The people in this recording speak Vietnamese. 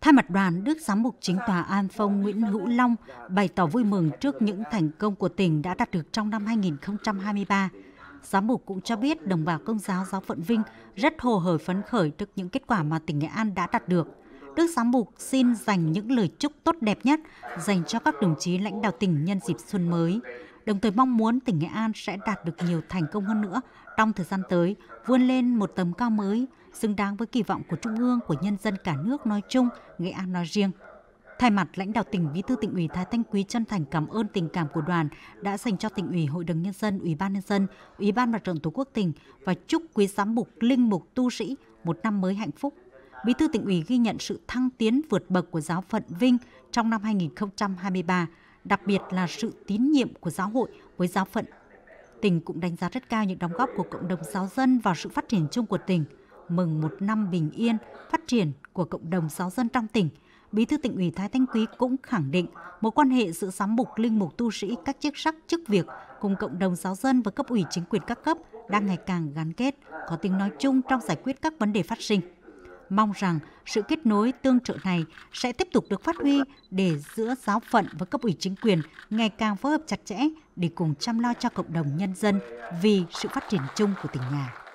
Thay mặt đoàn, Đức Giám mục Chính tòa An Phong Nguyễn Hữu Long bày tỏ vui mừng trước những thành công của tỉnh đã đạt được trong năm 2023. Giám mục cũng cho biết đồng bào công giáo giáo phận Vinh rất hồ hởi phấn khởi trước những kết quả mà tỉnh Nghệ An đã đạt được. Đức Giám mục xin dành những lời chúc tốt đẹp nhất dành cho các đồng chí lãnh đạo tỉnh nhân dịp xuân mới đồng thời mong muốn tỉnh Nghệ An sẽ đạt được nhiều thành công hơn nữa trong thời gian tới, vươn lên một tầm cao mới, xứng đáng với kỳ vọng của Trung ương, của nhân dân cả nước nói chung, Nghệ An nói riêng. Thay mặt lãnh đạo tỉnh, Bí thư tỉnh ủy Thái Thanh Quý chân thành cảm ơn tình cảm của đoàn đã dành cho tỉnh ủy, Hội đồng nhân dân, Ủy ban nhân dân, Ủy ban Mặt trận Tổ quốc tỉnh và chúc quý giám mục, linh mục, tu sĩ một năm mới hạnh phúc. Bí thư tỉnh ủy ghi nhận sự thăng tiến vượt bậc của giáo phận Vinh trong năm 2023, đặc biệt là sự tín nhiệm của giáo hội với giáo phận. Tỉnh cũng đánh giá rất cao những đóng góp của cộng đồng giáo dân vào sự phát triển chung của tỉnh. Mừng một năm bình yên, phát triển của cộng đồng giáo dân trong tỉnh, Bí thư tỉnh ủy Thái Thanh Quý cũng khẳng định mối quan hệ giữa giám mục linh mục tu sĩ các chức sắc chức việc cùng cộng đồng giáo dân và cấp ủy chính quyền các cấp đang ngày càng gắn kết, có tiếng nói chung trong giải quyết các vấn đề phát sinh mong rằng sự kết nối tương trợ này sẽ tiếp tục được phát huy để giữa giáo phận và cấp ủy chính quyền ngày càng phối hợp chặt chẽ để cùng chăm lo cho cộng đồng nhân dân vì sự phát triển chung của tỉnh nhà.